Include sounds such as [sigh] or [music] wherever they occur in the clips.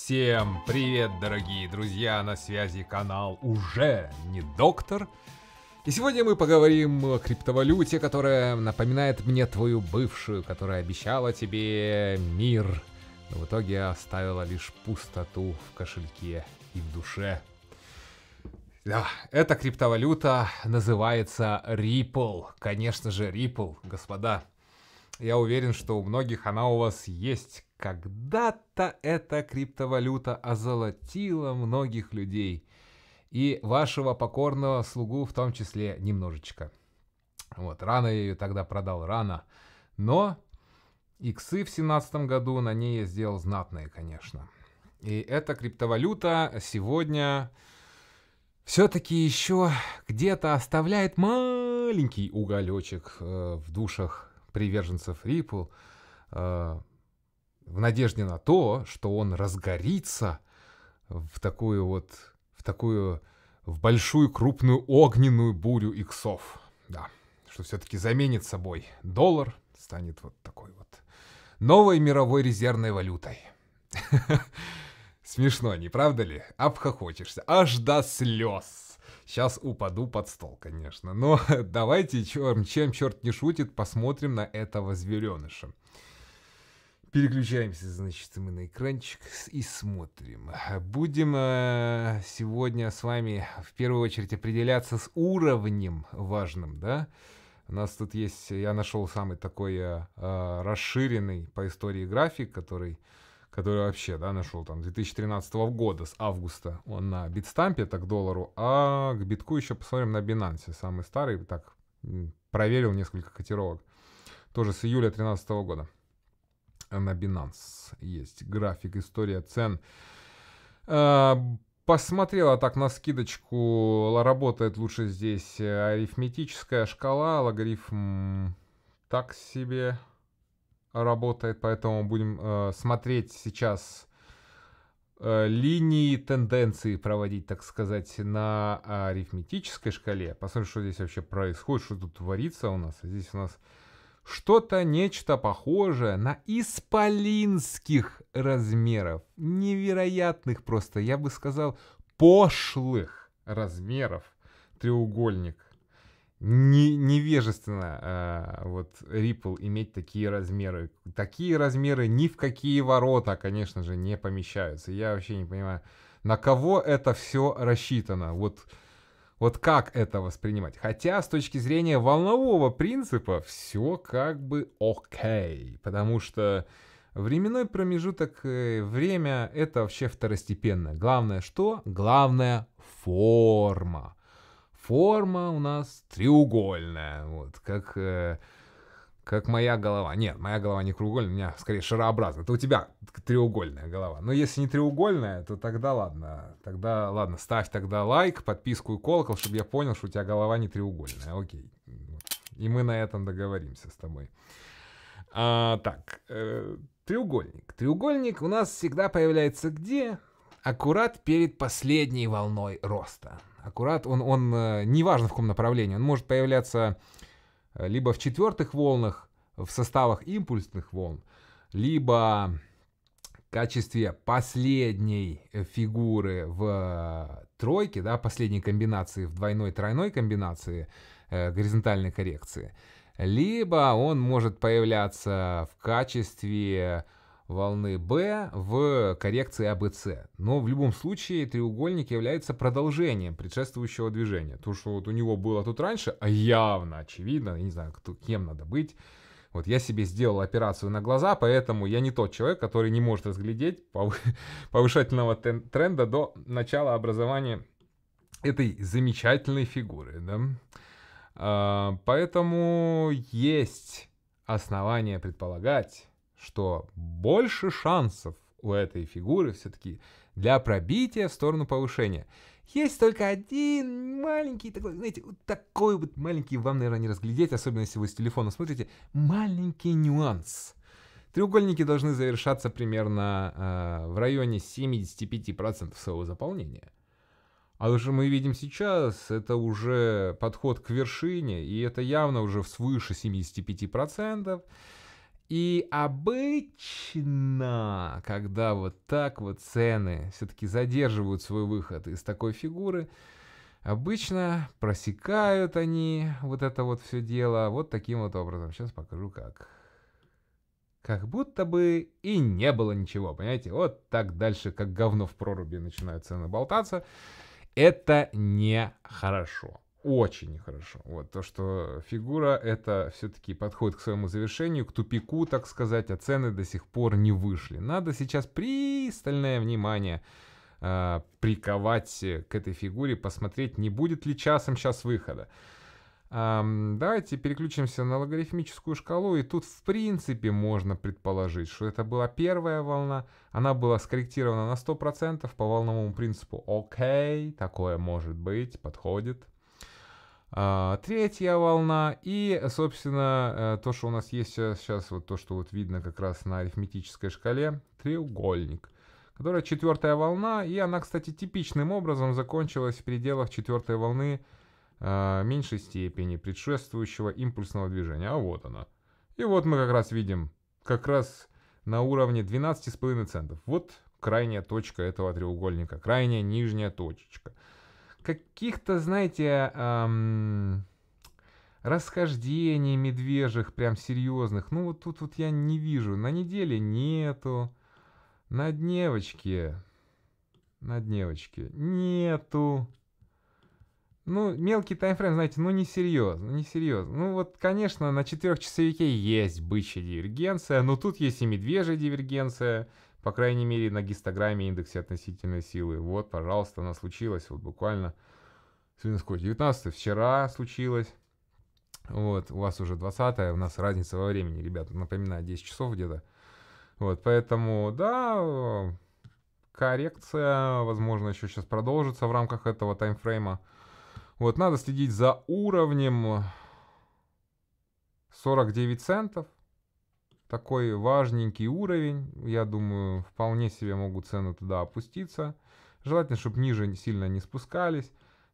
Всем привет, дорогие друзья! На связи канал уже не доктор. И сегодня мы поговорим о криптовалюте, которая напоминает мне твою бывшую, которая обещала тебе мир, но в итоге оставила лишь пустоту в кошельке и в душе. Да, эта криптовалюта называется Ripple. Конечно же, Ripple, господа. Я уверен, что у многих она у вас есть. Когда-то эта криптовалюта озолотила многих людей и вашего покорного слугу в том числе немножечко. Вот, рано я ее тогда продал, рано. Но иксы в семнадцатом году на ней я сделал знатные, конечно. И эта криптовалюта сегодня все-таки еще где-то оставляет маленький уголечек э, в душах приверженцев Ripple. Э, в надежде на то, что он разгорится в такую вот, в такую, в большую крупную огненную бурю иксов. Да, что все-таки заменит собой доллар, станет вот такой вот новой мировой резервной валютой. [laughs] Смешно, не правда ли? Обхохочешься, аж до слез. Сейчас упаду под стол, конечно. Но [laughs] давайте, чем, чем черт не шутит, посмотрим на этого звереныша. Переключаемся, значит, мы на экранчик и смотрим. Будем э, сегодня с вами в первую очередь определяться с уровнем важным, да? У нас тут есть, я нашел самый такой э, э расширенный по истории график, который, который вообще, да, нашел там 2013 года, с августа. Он на битстампе, так доллару, а к битку еще посмотрим на бинансе самый старый, так, проверил несколько котировок. Тоже с июля 2013 года на Binance есть график, история цен. А, посмотрела так на скидочку, работает лучше здесь э, арифметическая шкала, логарифм так себе работает, поэтому будем э, смотреть сейчас э, линии тенденции проводить, так сказать, на арифметической шкале. Посмотрим, что здесь вообще происходит, что тут творится у нас. Здесь у нас что-то нечто похожее на исполинских размеров, невероятных просто, я бы сказал, пошлых размеров треугольник. Не, невежественно э, вот Ripple иметь такие размеры. Такие размеры ни в какие ворота, конечно же, не помещаются. Я вообще не понимаю, на кого это все рассчитано. Вот вот как это воспринимать? Хотя с точки зрения волнового принципа все как бы окей, потому что временной промежуток, э, время — это вообще второстепенно. Главное что? Главное — форма. Форма у нас треугольная, вот как э, как моя голова. Нет, моя голова не кругольная, у меня скорее шарообразная. Это у тебя треугольная голова. Но если не треугольная, то тогда ладно. Тогда ладно, ставь тогда лайк, подписку и колокол, чтобы я понял, что у тебя голова не треугольная. Окей. И мы на этом договоримся с тобой. А, так, э, треугольник. Треугольник у нас всегда появляется где? Аккурат перед последней волной роста. Аккурат, он, он, э, неважно в каком направлении, он может появляться либо в четвертых волнах, в составах импульсных волн, либо в качестве последней фигуры в э, тройке, да, последней комбинации в двойной-тройной комбинации э, горизонтальной коррекции, либо он может появляться в качестве волны B в коррекции ABC. А Но в любом случае треугольник является продолжением предшествующего движения. То, что вот у него было тут раньше, а явно, очевидно, я не знаю, кто, кем надо быть. Вот я себе сделал операцию на глаза, поэтому я не тот человек, который не может разглядеть [laughs] повышательного тренда до начала образования этой замечательной фигуры. Да? А, поэтому есть основания предполагать, что больше шансов у этой фигуры все-таки для пробития в сторону повышения. Есть только один маленький такой, знаете, вот такой вот маленький, вам, наверное, не разглядеть, особенно если вы с телефона смотрите, маленький нюанс. Треугольники должны завершаться примерно э, в районе 75% своего заполнения. А уже мы видим сейчас, это уже подход к вершине, и это явно уже свыше 75%. И обычно, когда вот так вот цены все-таки задерживают свой выход из такой фигуры, обычно просекают они вот это вот все дело вот таким вот образом. Сейчас покажу как. Как будто бы и не было ничего, понимаете? Вот так дальше, как говно в проруби, начинают цены болтаться. Это нехорошо. хорошо очень нехорошо. Вот то, что фигура — это все-таки подходит к своему завершению, к тупику, так сказать, а цены до сих пор не вышли. Надо сейчас пристальное внимание а, э, приковать к этой фигуре, посмотреть, не будет ли часом сейчас выхода. Эм, давайте переключимся на логарифмическую шкалу, и тут в принципе можно предположить, что это была первая волна, она была скорректирована на 100% по волновому принципу «Окей, такое может быть, подходит». А, третья волна и, собственно, э, то, что у нас есть сейчас, сейчас вот то, что вот видно как раз на арифметической шкале, треугольник, которая четвертая волна, и она, кстати, типичным образом закончилась в пределах четвертой волны а, меньшей степени предшествующего импульсного движения. А вот она. И вот мы как раз видим, как раз на уровне 12,5 центов. Вот крайняя точка этого треугольника, крайняя нижняя точечка каких-то, знаете, эм, расхождений медвежьих, прям серьезных. Ну, вот тут вот я не вижу. На неделе нету. На дневочке. На дневочке. Нету. Ну, мелкий таймфрейм, знаете, ну несерьезно, несерьезно. Ну вот, конечно, на четырехчасовике есть бычья дивергенция, но тут есть и медвежья дивергенция, по крайней мере, на гистограмме индексе относительной силы. Вот, пожалуйста, она случилась. Вот буквально сегодня сколько? 19 вчера случилось. Вот, у вас уже 20 у нас разница во времени, ребята, напоминаю, 10 часов где-то. Вот, поэтому, да, коррекция, возможно, еще сейчас продолжится в рамках этого таймфрейма. Вот, надо следить за уровнем 49 центов такой важненький уровень. Я думаю, вполне себе могут цены туда опуститься. Желательно, чтобы ниже сильно не спускались.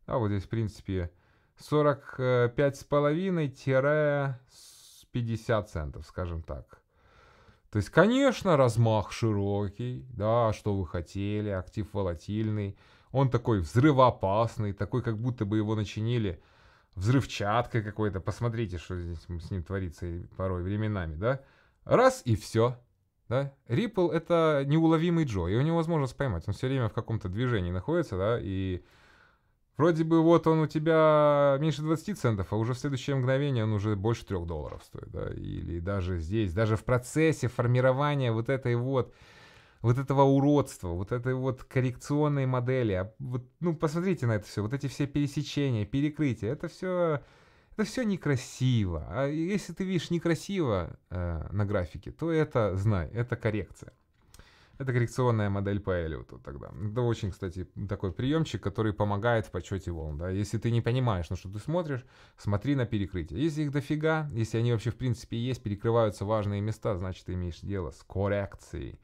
А вот здесь, в принципе, 45,5-50 центов, скажем так. То есть, конечно, размах широкий, да, что вы хотели, актив волатильный. Он такой взрывоопасный, такой, как будто бы его начинили взрывчаткой какой-то. Посмотрите, что здесь с ним творится порой временами, да. Раз и все. Да? Ripple — это неуловимый Джо, его невозможно споймать. Он все время в каком-то движении находится, да, и вроде бы вот он у тебя меньше 20 центов, а уже в следующее мгновение он уже больше 3 долларов стоит, да, или даже здесь, даже в процессе формирования вот этой вот вот этого уродства, вот этой вот коррекционной модели. А вот, ну, посмотрите на это все, вот эти все пересечения, перекрытия, это все это все некрасиво. А если ты видишь некрасиво э, на графике, то это, знай, это коррекция. Это коррекционная модель по Эллиоту тогда. Это очень, кстати, такой приемчик, который помогает в подсчете волн. Да? Если ты не понимаешь, на что ты смотришь, смотри на перекрытие. Если их дофига, если они вообще в принципе есть, перекрываются важные места, значит ты имеешь дело с коррекцией.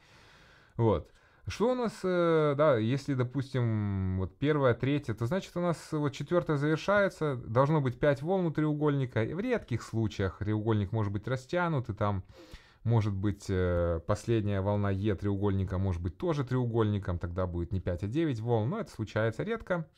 Вот. Что у нас, э, да, если, допустим, вот первая, третья, то значит у нас вот четвертая завершается, должно быть 5 волн у треугольника. И в редких случаях треугольник может быть растянут, и там может быть э, последняя волна Е треугольника может быть тоже треугольником, тогда будет не 5, а 9 волн, но это случается редко.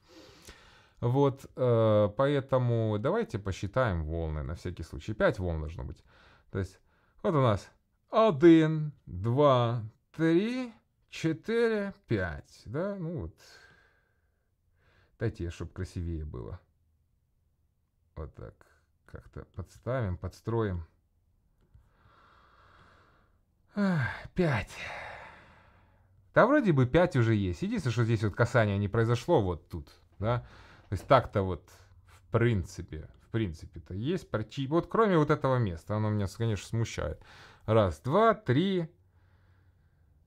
Вот, э, поэтому давайте посчитаем волны на всякий случай. 5 волн должно быть. То есть, вот у нас 1, 2, 3, 4, 5, да, ну вот. Дайте чтобы красивее было. Вот так. Как-то подставим, подстроим. 5. Да вроде бы 5 уже есть. Единственное, что здесь вот касание не произошло вот тут, да. То есть так-то вот, в принципе, в принципе-то есть. Вот кроме вот этого места, оно меня, конечно, смущает. Раз, два, три,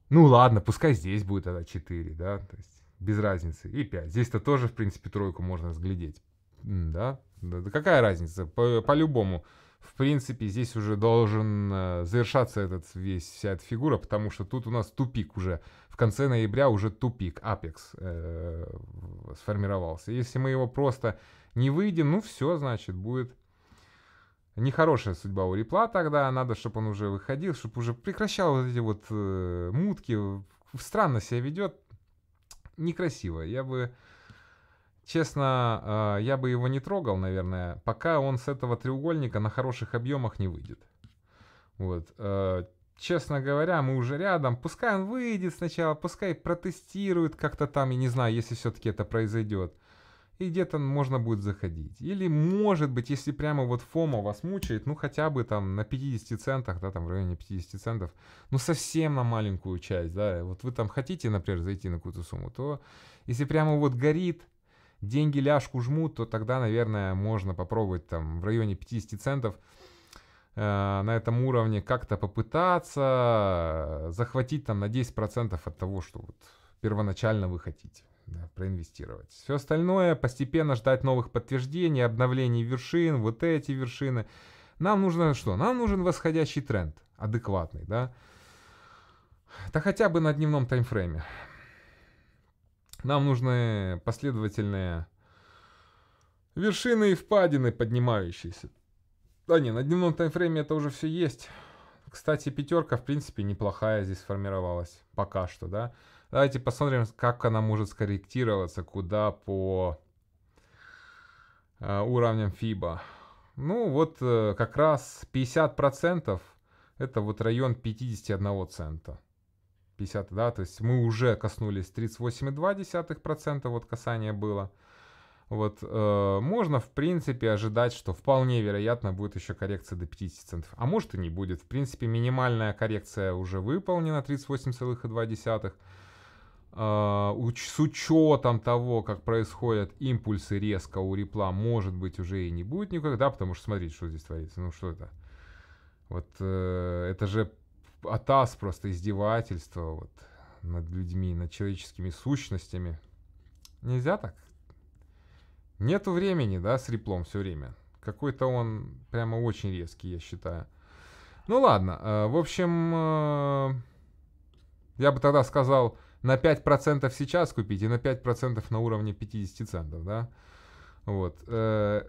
ну ладно, пускай здесь будет тогда 4, да, то есть без разницы. И 5. Здесь-то тоже, в принципе, тройку можно разглядеть. Да? да, какая разница? По- по-любому. В принципе, здесь уже должен э, завершаться этот весь, вся эта фигура, потому что тут у нас тупик уже. В конце ноября уже тупик, апекс э, сформировался. Если мы его просто не выйдем, ну все, значит, будет нехорошая судьба у Репла тогда, надо, чтобы он уже выходил, чтобы уже прекращал вот эти вот э, мутки, странно себя ведет, некрасиво. Я бы, честно, э, я бы его не трогал, наверное, пока он с этого треугольника на хороших объемах не выйдет. Вот. Э, честно говоря, мы уже рядом. Пускай он выйдет сначала, пускай протестирует как-то там, я не знаю, если все-таки это произойдет и где-то можно будет заходить. Или, может быть, если прямо вот фома вас мучает, ну, хотя бы там на 50 центах, да, там в районе 50 центов, ну, совсем на маленькую часть, да, вот вы там хотите, например, зайти на какую-то сумму, то если прямо вот горит, деньги ляжку жмут, то тогда, наверное, можно попробовать там в районе 50 центов э, на этом уровне как-то попытаться захватить там на 10% от того, что вот первоначально вы хотите да, проинвестировать. Все остальное постепенно ждать новых подтверждений, обновлений вершин, вот эти вершины. Нам нужно что? Нам нужен восходящий тренд, адекватный, да? Да хотя бы на дневном таймфрейме. Нам нужны последовательные вершины и впадины поднимающиеся. Да не, на дневном таймфрейме это уже все есть. Кстати, пятерка, в принципе, неплохая здесь сформировалась. Пока что, да? Давайте посмотрим, как она может скорректироваться, куда по э, уровням FIBA. Ну вот э, как раз 50% это вот район 51 цента. 50, да, то есть мы уже коснулись 38,2%, вот касание было. Вот, э, можно, в принципе, ожидать, что вполне вероятно будет еще коррекция до 50 центов. А может и не будет. В принципе, минимальная коррекция уже выполнена, 38,2. А, с учетом того, как происходят импульсы резко у репла, может быть, уже и не будет никогда, потому что смотрите, что здесь творится. Ну что это? Вот э, это же атас просто издевательство вот, над людьми, над человеческими сущностями. Нельзя так. Нету времени, да, с реплом все время. Какой-то он прямо очень резкий, я считаю. Ну ладно, э, в общем, э, я бы тогда сказал, на 5% сейчас купить и на 5% на уровне 50 центов, да. Вот. Э,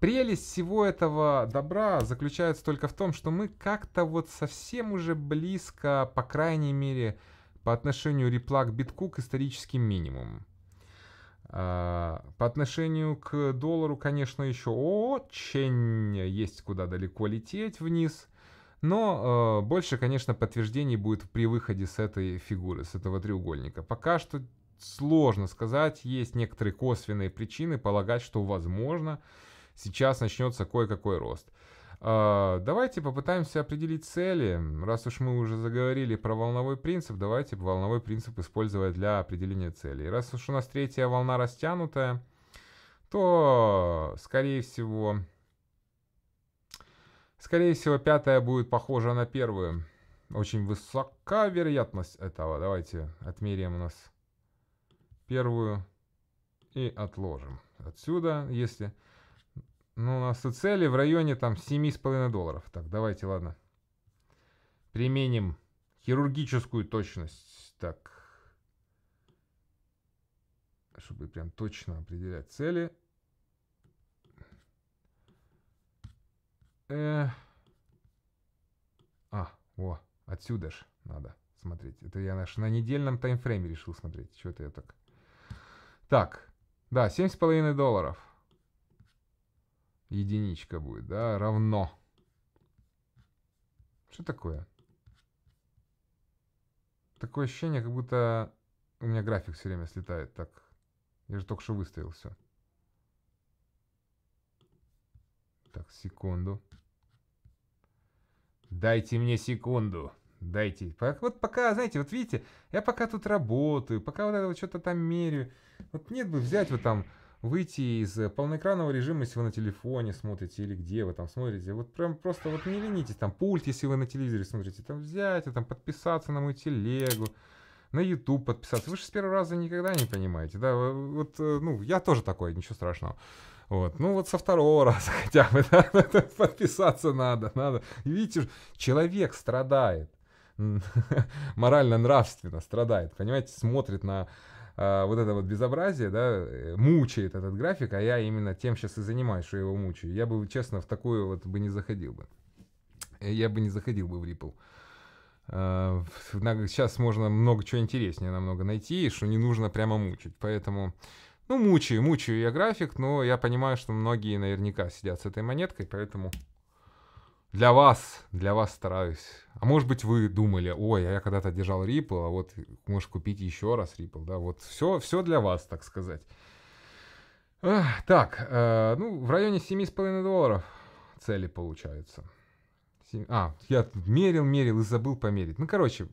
прелесть всего этого добра заключается только в том, что мы как-то вот совсем уже близко, по крайней мере, по отношению к битку к историческим минимумам. По отношению к доллару, конечно, еще очень есть куда далеко лететь вниз. Но э, больше, конечно, подтверждений будет при выходе с этой фигуры, с этого треугольника. Пока что сложно сказать, есть некоторые косвенные причины полагать, что, возможно, сейчас начнется кое-какой рост. Э, давайте попытаемся определить цели. Раз уж мы уже заговорили про волновой принцип, давайте волновой принцип использовать для определения целей. Раз уж у нас третья волна растянутая, то, скорее всего, Скорее всего, пятая будет похожа на первую. Очень высока вероятность этого. Давайте отмеряем у нас первую и отложим. Отсюда, если... Ну, у нас и цели в районе там 7,5 долларов. Так, давайте, ладно. Применим хирургическую точность. Так. Чтобы прям точно определять цели. Э... А, о, отсюда ж надо смотреть. Это я наш на недельном таймфрейме решил смотреть. Чего это я так... Так, да, 7,5 долларов. Единичка будет, да, равно. Что такое? Такое ощущение, как будто у меня график все время слетает так. Я же только что выставил все. Так, секунду. Дайте мне секунду. Дайте. Вот пока, знаете, вот видите, я пока тут работаю, пока вот это вот что-то там меряю. Вот нет бы взять вот там, выйти из э, полноэкранного режима, если вы на телефоне смотрите или где вы там смотрите. Вот прям просто вот не ленитесь. Там пульт, если вы на телевизоре смотрите, там взять, там подписаться на мою телегу на YouTube подписаться. Вы же с первого раза никогда не понимаете, да? Вот, э, ну, я тоже такой, ничего страшного. Вот. Ну вот со второго [laughs] раза хотя бы да, ну, подписаться надо, надо. Видите, человек страдает, [laughs] морально-нравственно страдает, понимаете, смотрит на а, вот это вот безобразие, да, э, мучает этот график, а я именно тем сейчас и занимаюсь, что его мучаю. Я бы, честно, в такую вот бы не заходил бы. Я бы не заходил бы в Ripple. А, сейчас можно много чего интереснее намного найти, что не нужно прямо мучить. Поэтому ну, мучаю, мучаю я график, но я понимаю, что многие наверняка сидят с этой монеткой, поэтому для вас, для вас стараюсь. А может быть, вы думали, ой, а я когда-то держал Ripple, а вот можешь купить еще раз Ripple, да, вот все, все для вас, так сказать. Эх, так, э, ну, в районе 7,5 долларов цели получаются. 7, а, я мерил, мерил и забыл померить. Ну, короче,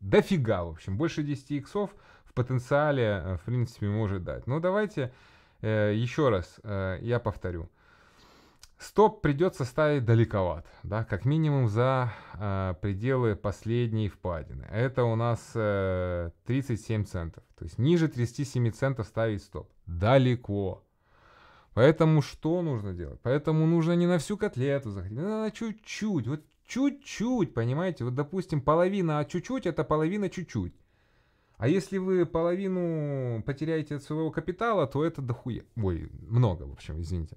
дофига, в общем, больше 10 иксов, потенциале, э, в принципе, может дать. Но давайте э, еще раз э, я повторю. Стоп придется ставить далековат, да, как минимум за э, пределы последней впадины. Это у нас э, 37 центов. То есть ниже 37 центов ставить стоп. Далеко. Поэтому что нужно делать? Поэтому нужно не на всю котлету заходить, а на чуть-чуть. Вот чуть-чуть, понимаете? Вот, допустим, половина, а чуть-чуть это половина чуть-чуть. А если вы половину потеряете от своего капитала, то это дохуя... Ой, много, в общем, извините.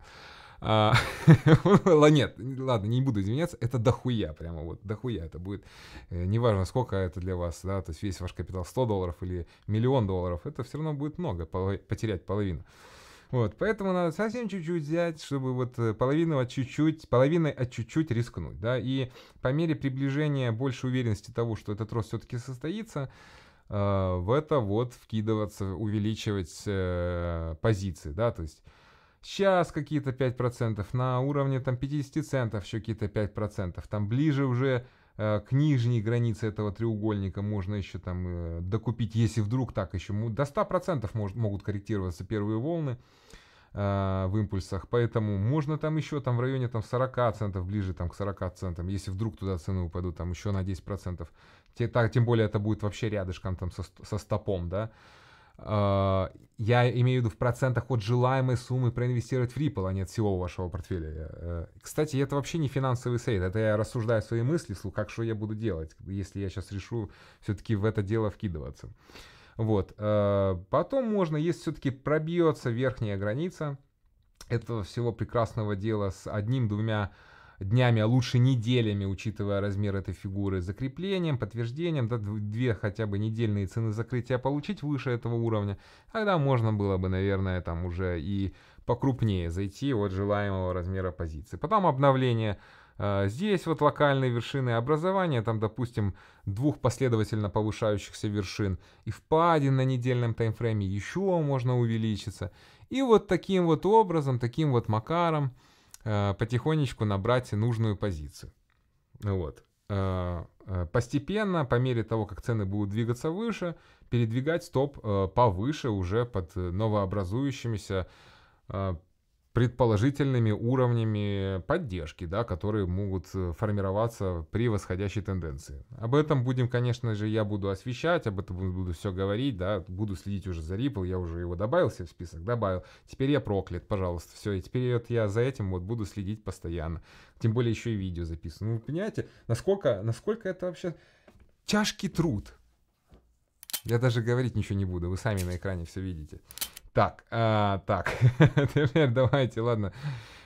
А, [laughs] нет, ладно, не буду извиняться, это дохуя, прямо вот, дохуя это будет. Э, неважно, сколько это для вас, да, то есть весь ваш капитал 100 долларов или миллион долларов, это все равно будет много, потерять половину. Вот, поэтому надо совсем чуть-чуть взять, чтобы вот э, половину от чуть-чуть, половиной от чуть-чуть рискнуть, да, и по мере приближения больше уверенности того, что этот рост все-таки состоится, Э, в это вот вкидываться, увеличивать э, позиции, да, то есть сейчас какие-то 5%, на уровне там 50 центов еще какие-то 5%, там ближе уже э, к нижней границе этого треугольника можно еще там э, докупить, если вдруг так еще, до 100% может, могут корректироваться первые волны э, в импульсах, поэтому можно там еще там в районе там 40 центов, ближе там к 40 центам, если вдруг туда цены упадут там еще на 10 процентов, так Тем более это будет вообще рядышком там со, со стопом, да. Uh, я имею в виду в процентах от желаемой суммы проинвестировать в Ripple, а не от всего вашего портфеля. Uh, кстати, это вообще не финансовый совет, это я рассуждаю свои мысли, слух, как что я буду делать, если я сейчас решу все-таки в это дело вкидываться. Вот. Uh, потом можно, если все-таки пробьется верхняя граница этого всего прекрасного дела с одним-двумя днями, а лучше неделями, учитывая размер этой фигуры, закреплением, подтверждением, да, две хотя бы недельные цены закрытия получить выше этого уровня, тогда можно было бы, наверное, там уже и покрупнее зайти от желаемого размера позиции. Потом обновление э, Здесь вот локальные вершины образования, там, допустим, двух последовательно повышающихся вершин и впадин на недельном таймфрейме еще можно увеличиться. И вот таким вот образом, таким вот макаром Э, потихонечку набрать нужную позицию. Вот. Э, э, постепенно, по мере того, как цены будут двигаться выше, передвигать стоп повыше уже под новообразующимися предположительными уровнями поддержки, да, которые могут э, формироваться при восходящей тенденции. Об этом будем, конечно же, я буду освещать, об этом буду все говорить, да, буду следить уже за Ripple, я уже его добавил себе в список, добавил. Теперь я проклят, пожалуйста, все, и теперь вот я за этим вот буду следить постоянно. Тем более еще и видео записано. Ну, вы понимаете, насколько, насколько это вообще тяжкий труд. Я даже говорить ничего не буду, вы сами на экране все видите. Так, а, так, теперь [laughs] давайте, ладно,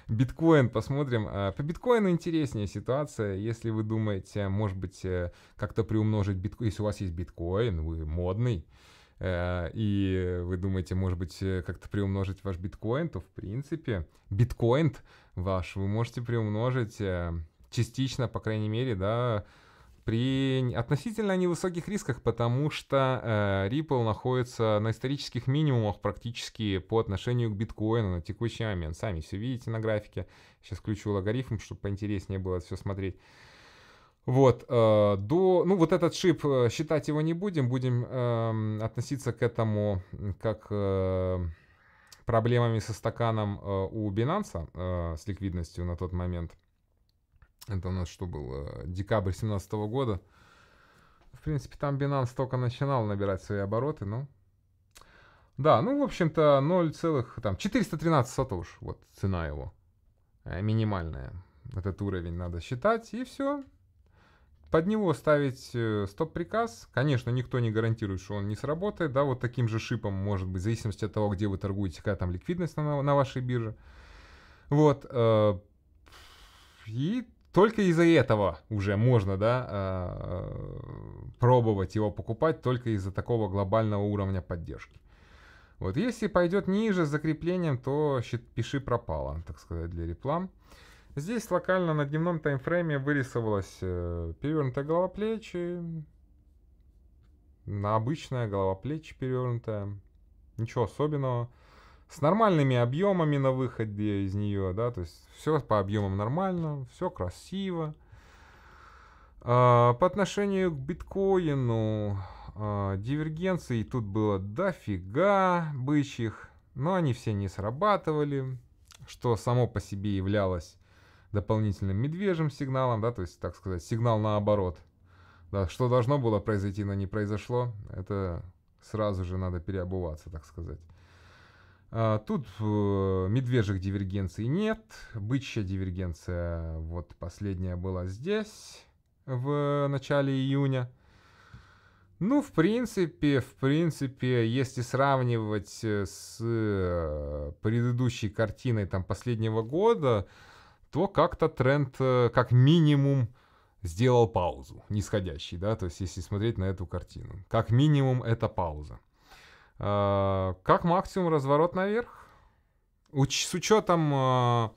биткоин посмотрим. А, по биткоину интереснее ситуация. Если вы думаете, может быть, э, как-то приумножить биткоин, если у вас есть биткоин, вы модный, э, и вы думаете, может быть, э, как-то приумножить ваш биткоин, то, в принципе, биткоин ваш вы можете приумножить частично, по крайней мере, да, при относительно невысоких рисках, потому что э, Ripple находится на исторических минимумах практически по отношению к биткоину на текущий момент. Сами все видите на графике. Сейчас включу логарифм, чтобы поинтереснее было все смотреть. Вот, э, до, ну вот этот шип, э, считать его не будем, будем э, относиться к этому как э, проблемами со стаканом э, у Binance, э, с ликвидностью на тот момент – это у нас что было? Декабрь 2017 года. В принципе, там Binance только начинал набирать свои обороты, ну. Да, ну, в общем-то, там сотов уж вот цена его, э, минимальная. Этот уровень надо считать, и все. Под него ставить э, стоп-приказ. Конечно, никто не гарантирует, что он не сработает, да, вот таким же шипом, может быть, в зависимости от того, где вы торгуете, какая там ликвидность на, на вашей бирже. Вот, э, и только из-за этого уже можно, да, э, пробовать его покупать только из-за такого глобального уровня поддержки. Вот если пойдет ниже с закреплением, то пиши пропало, так сказать, для реплам. Здесь локально на дневном таймфрейме вырисовалась э, перевернутая голова плечи, на обычная голова плечи перевернутая, ничего особенного с нормальными объемами на выходе из нее, да, то есть все по объемам нормально, все красиво. А, по отношению к биткоину а, дивергенции тут было дофига бычьих, но они все не срабатывали, что само по себе являлось дополнительным медвежьим сигналом, да, то есть, так сказать, сигнал наоборот. Да, что должно было произойти, но не произошло, это сразу же надо переобуваться, так сказать. А, тут э, медвежьих дивергенций нет, бычья дивергенция вот последняя была здесь в начале июня. Ну, в принципе, в принципе, если сравнивать э, с э, предыдущей картиной там последнего года, то как-то тренд как минимум сделал паузу, нисходящий, да, то есть если смотреть на эту картину. Как минимум это пауза. А, как максимум разворот наверх. Уч с учетом э,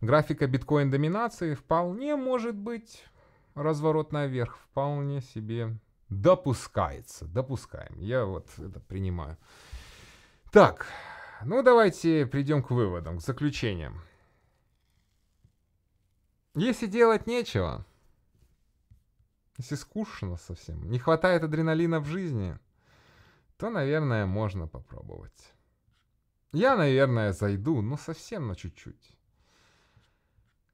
графика биткоин-доминации вполне может быть разворот наверх. Вполне себе допускается. Допускаем. Я вот это принимаю. Так, ну давайте придем к выводам, к заключениям. Если делать нечего, если скучно совсем, не хватает адреналина в жизни – то, наверное, можно попробовать. Я, наверное, зайду, но совсем на чуть-чуть.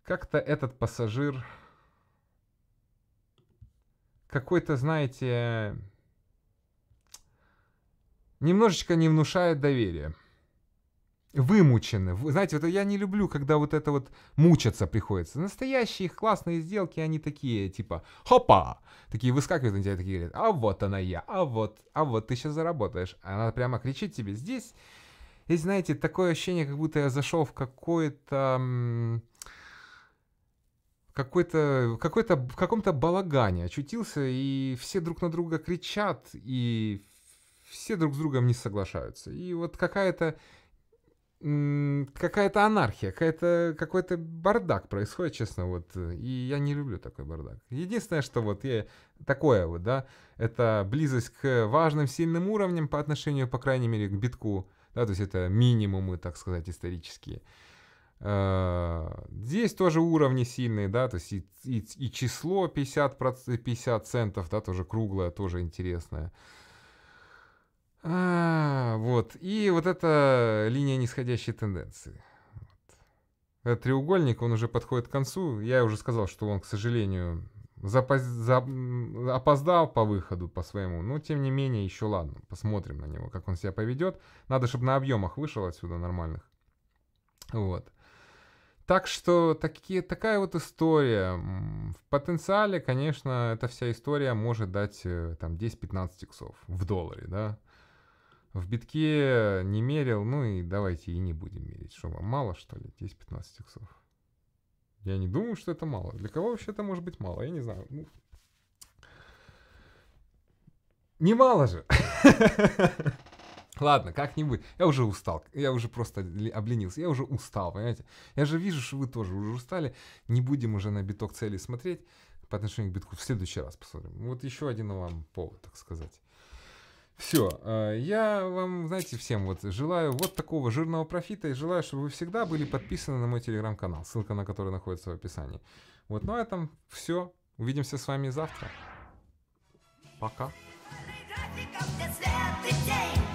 Как-то этот пассажир какой-то, знаете, немножечко не внушает доверия вымучены. знаете, вот я не люблю, когда вот это вот мучаться приходится. Настоящие их классные сделки, они такие, типа, хопа! Такие выскакивают на тебя, такие говорят, а вот она я, а вот, а вот ты сейчас заработаешь. А она прямо кричит тебе здесь. И знаете, такое ощущение, как будто я зашел в какой-то какой-то, какой-то, в каком-то балагане очутился, и все друг на друга кричат, и все друг с другом не соглашаются. И вот какая-то какая-то анархия, какая-то, какой-то бардак происходит, честно, вот, э, и я не люблю такой бардак. Единственное, что вот я, такое вот, да, это близость к важным сильным уровням по отношению, по крайней мере, к битку, да, то есть это минимумы, так сказать, исторические. Э, здесь тоже уровни сильные, да, то есть и, и, и число 50, 50 центов, да, тоже круглое, тоже интересное. А, вот. И вот эта линия нисходящей тенденции. Этот треугольник, он уже подходит к концу. Я уже сказал, что он, к сожалению, запоз... зап... опоздал по выходу по своему. Но, тем не менее, еще ладно. Посмотрим на него, как он себя поведет. Надо, чтобы на объемах вышел отсюда нормальных. Вот. Так что такие, такая вот история. В потенциале, конечно, эта вся история может дать э, там 10-15 иксов в долларе, да. В битке не мерил, ну и давайте и не будем мерить. Что вам, мало что ли? 10-15 иксов. Я не думаю, что это мало. Для кого вообще это может быть мало? Я не знаю. Ну, не мало же. [laughs] Ладно, как-нибудь. Я уже устал. Я уже просто обленился. Я уже устал, понимаете? Я же вижу, что вы тоже уже устали. Не будем уже на биток цели смотреть по отношению к битку. В следующий раз посмотрим. Вот еще один вам повод, так сказать. Все, э, я вам, знаете, всем вот желаю вот такого жирного профита и желаю, чтобы вы всегда были подписаны на мой телеграм-канал, ссылка на который находится в описании. Вот, на этом все. Увидимся с вами завтра. Пока. Пока.